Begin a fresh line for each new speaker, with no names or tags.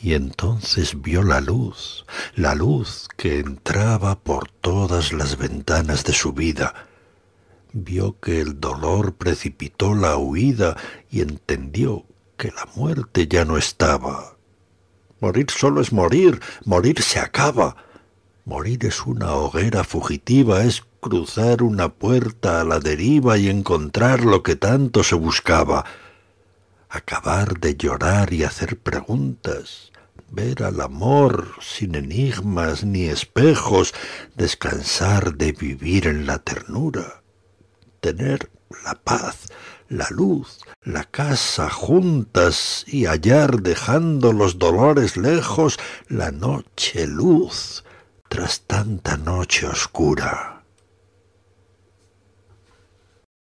Y entonces vio la
luz, la luz que entraba por todas las ventanas de su vida. Vio que el dolor precipitó la huida y entendió que la muerte ya no estaba. Morir solo es morir, morir se acaba. Morir es una hoguera fugitiva, es cruzar una puerta a la deriva y encontrar lo que tanto se buscaba acabar de llorar y hacer preguntas, ver al amor sin enigmas ni espejos, descansar de vivir en la ternura, tener la paz, la luz, la casa juntas y hallar dejando los dolores lejos la noche luz tras tanta noche oscura.